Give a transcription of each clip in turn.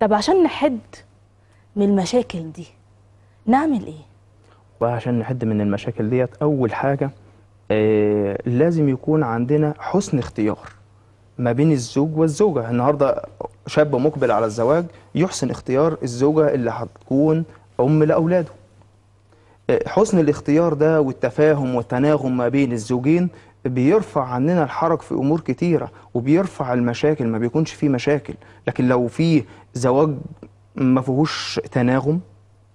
طب عشان نحد من المشاكل دي نعمل ايه وعشان نحد من المشاكل ديت اول حاجه آه لازم يكون عندنا حسن اختيار ما بين الزوج والزوجه النهارده شاب مقبل على الزواج يحسن اختيار الزوجه اللي هتكون ام لاولاده آه، حسن الاختيار ده والتفاهم والتناغم ما بين الزوجين بيرفع عننا الحرج في امور كتيره وبيرفع المشاكل ما بيكونش فيه مشاكل لكن لو في زواج ما فيهوش تناغم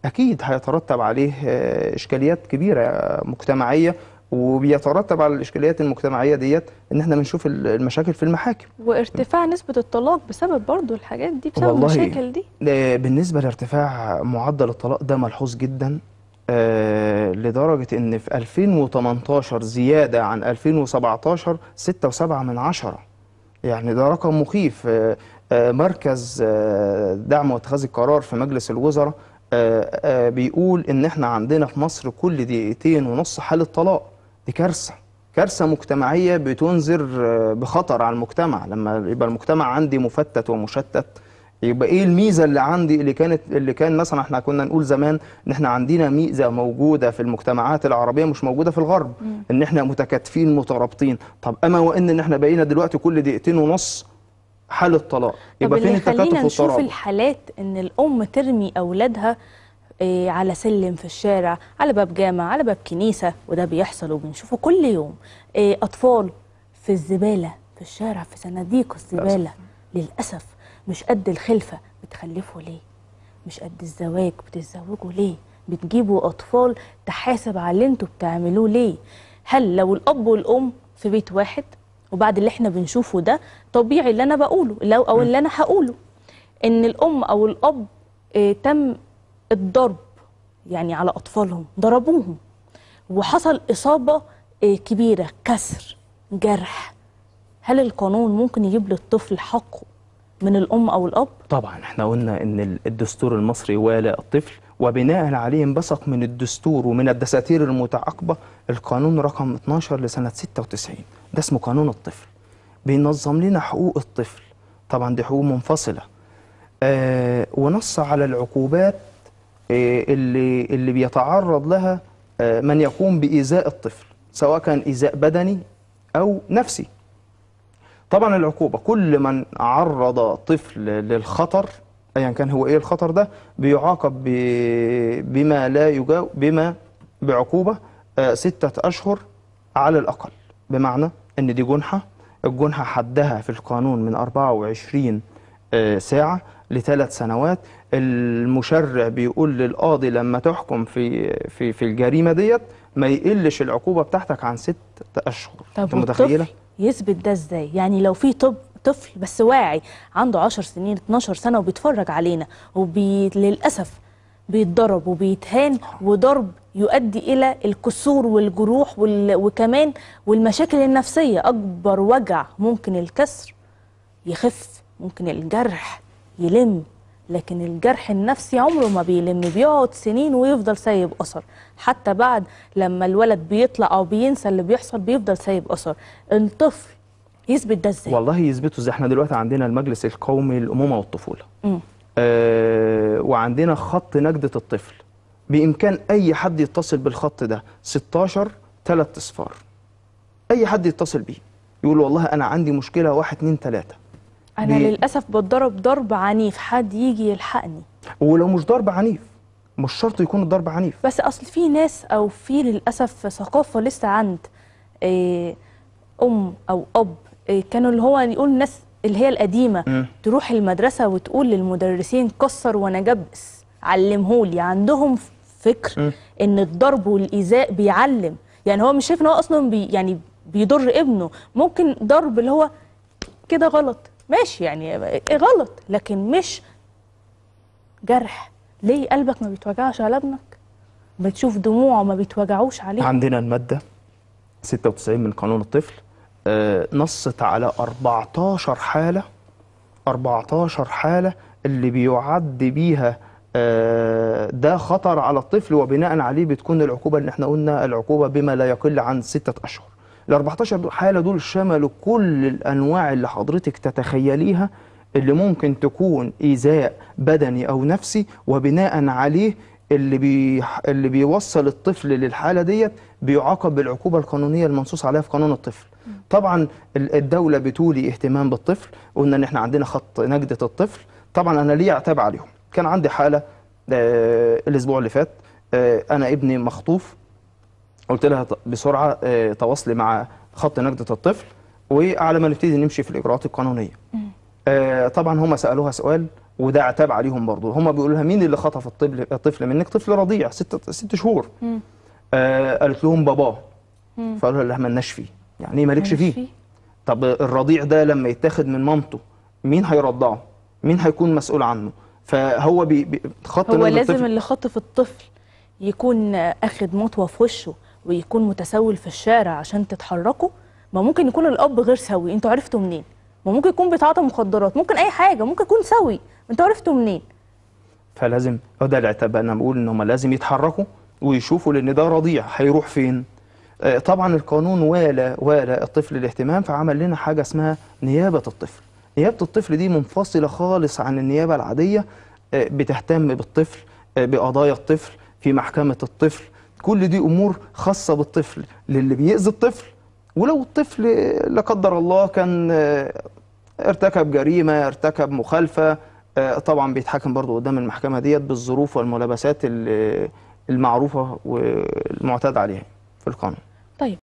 اكيد هيترتب عليه آه، اشكاليات كبيره مجتمعيه وبيترتب على الاشكاليات المجتمعيه ديت ان احنا بنشوف المشاكل في المحاكم وارتفاع نسبه الطلاق بسبب برضو الحاجات دي بسبب والله المشاكل دي آه، بالنسبه لارتفاع معدل الطلاق ده ملحوظ جدا آه لدرجة ان في 2018 زيادة عن 2017 6.7 من عشرة يعني ده رقم مخيف آه آه مركز آه، دعم واتخاذ القرار في مجلس الوزراء آه، آه، بيقول ان احنا عندنا في مصر كل دقيقتين ونص حالة طلاق دي كارثة كارثة مجتمعية بتنذر بخطر على المجتمع لما يبقى المجتمع عندي مفتت ومشتت يبقى ايه الميزه اللي عندي اللي كانت اللي كان مثلا احنا كنا نقول زمان ان احنا عندنا ميزه موجوده في المجتمعات العربيه مش موجوده في الغرب مم. ان احنا متكاتفين مترابطين طب اما وان ان احنا بقينا دلوقتي كل دقيقتين ونص حاله طلاق يبقى فين التكاتف والترابط خلينا نشوف الحالات ان الام ترمي اولادها إيه على سلم في الشارع على باب جامع على باب كنيسه وده بيحصل وبنشوفه كل يوم إيه اطفال في الزباله في الشارع في صناديق الزباله للاسف مش قد الخلفه بتخلفه ليه مش قد الزواج بتتزوجوا ليه بتجيبوا اطفال تحاسب على اللي انتوا بتعملوه ليه هل لو الاب والام في بيت واحد وبعد اللي احنا بنشوفه ده طبيعي اللي انا بقوله لو او اللي انا هقوله ان الام او الاب اه تم الضرب يعني على اطفالهم ضربوهم وحصل اصابه اه كبيره كسر جرح هل القانون ممكن يجيب للطفل حقه من الأم أو الأب؟ طبعا احنا قلنا أن الدستور المصري والى الطفل وبناء عليه انبثق من الدستور ومن الدساتير المتعاقبة القانون رقم 12 لسنة 96 ده اسمه قانون الطفل بينظم لنا حقوق الطفل طبعا دي حقوق منفصلة آه ونص على العقوبات آه اللي, اللي بيتعرض لها آه من يقوم بإيذاء الطفل سواء كان إيذاء بدني أو نفسي طبعا العقوبة كل من عرض طفل للخطر أيا كان هو إيه الخطر ده بيعاقب بما لا يجاو بما بعقوبة آه، ستة أشهر على الأقل بمعنى أن دي جنحة الجنحة حدها في القانون من 24 آه، ساعة لثلاث سنوات المشرع بيقول للقاضي لما تحكم في في في الجريمة ديت ما يقلش العقوبة بتاعتك عن ست أشهر طب أنت متخيلة؟ يثبت ده ازاي يعني لو في طب طفل بس واعي عنده 10 سنين 12 سنه وبيتفرج علينا وللاسف وبي... بيتضرب وبيتهان وضرب يؤدي الى الكسور والجروح وال... وكمان والمشاكل النفسيه اكبر وجع ممكن الكسر يخف ممكن الجرح يلم لكن الجرح النفسي عمره ما بيلم بيقعد سنين ويفضل سايب اثر حتى بعد لما الولد بيطلع او بينسى اللي بيحصل بيفضل سايب اثر الطفل يثبت ده ازاي والله يثبته ازاي احنا دلوقتي عندنا المجلس القومي للامومه والطفوله آه وعندنا خط نجده الطفل بامكان اي حد يتصل بالخط ده 16 3 اصفار اي حد يتصل بيه يقول والله انا عندي مشكله 1 2 3 انا بي... للاسف بتضرب ضرب عنيف حد يجي يلحقني ولو مش ضرب عنيف مش شرط يكون الضرب عنيف بس اصل في ناس او في للاسف ثقافه لسه عند إيه ام او اب إيه كانوا اللي هو يقول الناس اللي هي القديمه م. تروح المدرسه وتقول للمدرسين كسر وانا جبس علمهولي عندهم فكر م. ان الضرب والايذاء بيعلم يعني هو مش شايف ان هو اصلا بي يعني بيضر ابنه ممكن ضرب اللي هو كده غلط ماشي يعني إيه غلط لكن مش جرح ليه قلبك ما بيتوجعش على ابنك بتشوف دموعه ما بيتوجعوش عليه عندنا المادة 96 من قانون الطفل آه، نصت على 14 حالة 14 حالة اللي بيعد بيها آه، ده خطر على الطفل وبناء عليه بتكون العقوبة اللي احنا قلنا العقوبة بما لا يقل عن ستة أشهر ال 14 حاله دول شملوا كل الانواع اللي حضرتك تتخيليها اللي ممكن تكون ايذاء بدني او نفسي وبناء عليه اللي بي... اللي بيوصل الطفل للحاله ديت بيعاقب بالعقوبه القانونيه المنصوص عليها في قانون الطفل. طبعا الدوله بتولي اهتمام بالطفل، قلنا ان احنا عندنا خط نجده الطفل، طبعا انا ليه عتاب عليهم. كان عندي حاله آه الاسبوع اللي فات آه انا ابني مخطوف قلت لها بسرعه آه، تواصلي مع خط نجده الطفل وعلى ما نبتدي نمشي في الاجراءات القانونيه آه، طبعا هم سالوها سؤال وده عتاب عليهم برضه هم بيقولوا لها مين اللي خطف الطفل الطفل منك طفل رضيع ست ست شهور آه، قالت لهم باباه فقالوا لها مالناش فيه يعني ايه مالكش فيه فيه طب الرضيع ده لما يتاخد من مامته مين هيرضعه مين هيكون مسؤول عنه فهو بي بي خط هو لازم الطفل. اللي خطف الطفل يكون اخد مطوه في وشه ويكون متسول في الشارع عشان تتحركوا ما ممكن يكون الاب غير سوي انتوا عرفتوا منين ما ممكن يكون بيتعاطى مخدرات ممكن اي حاجه ممكن يكون سوي انتوا عرفتوا منين فلازم هو آه، ده الاعتبار انا بقول ان هم لازم يتحركوا ويشوفوا لان ده رضيع هيروح فين آه، طبعا القانون ولا ولا الطفل الاهتمام فعمل لنا حاجه اسمها نيابه الطفل نيابه الطفل دي منفصله خالص عن النيابه العاديه آه، بتهتم بالطفل بقضايا الطفل في محكمه الطفل كل دي امور خاصه بالطفل للي بيأذي الطفل ولو الطفل لا قدر الله كان آه، ارتكب جريمه ارتكب مخالفه آه، طبعا بيتحكم برضه قدام المحكمه ديت بالظروف والملابسات المعروفه والمعتاد عليها في القانون طيب.